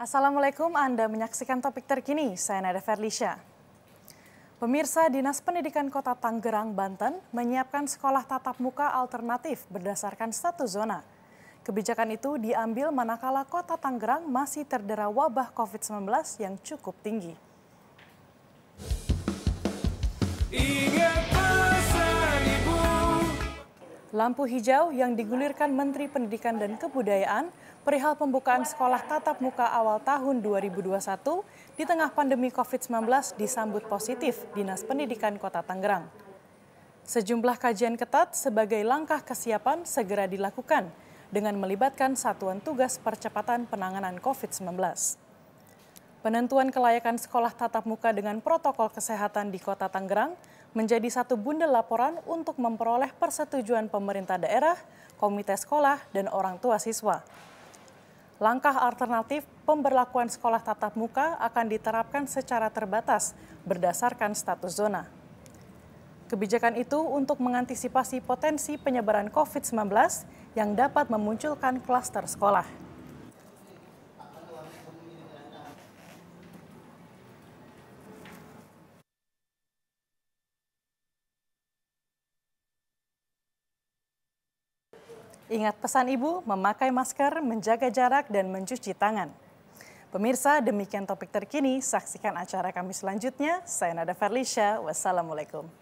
Assalamualaikum, Anda menyaksikan topik terkini. Saya Nada Ferlisha. Pemirsa Dinas Pendidikan Kota Tanggerang, Banten menyiapkan sekolah tatap muka alternatif berdasarkan status zona. Kebijakan itu diambil manakala Kota Tanggerang masih terdera wabah COVID-19 yang cukup tinggi. Lampu hijau yang digulirkan Menteri Pendidikan dan Kebudayaan perihal pembukaan sekolah tatap muka awal tahun 2021 di tengah pandemi COVID-19 disambut positif Dinas Pendidikan Kota Tangerang. Sejumlah kajian ketat sebagai langkah kesiapan segera dilakukan dengan melibatkan Satuan Tugas Percepatan Penanganan COVID-19. Penentuan kelayakan sekolah tatap muka dengan protokol kesehatan di Kota Tangerang menjadi satu bundel laporan untuk memperoleh persetujuan pemerintah daerah, komite sekolah, dan orang tua siswa. Langkah alternatif pemberlakuan sekolah tatap muka akan diterapkan secara terbatas berdasarkan status zona. Kebijakan itu untuk mengantisipasi potensi penyebaran COVID-19 yang dapat memunculkan klaster sekolah. Ingat pesan Ibu, memakai masker, menjaga jarak, dan mencuci tangan. Pemirsa, demikian topik terkini. Saksikan acara kami selanjutnya. Saya Nada Farlisa. Wassalamualaikum.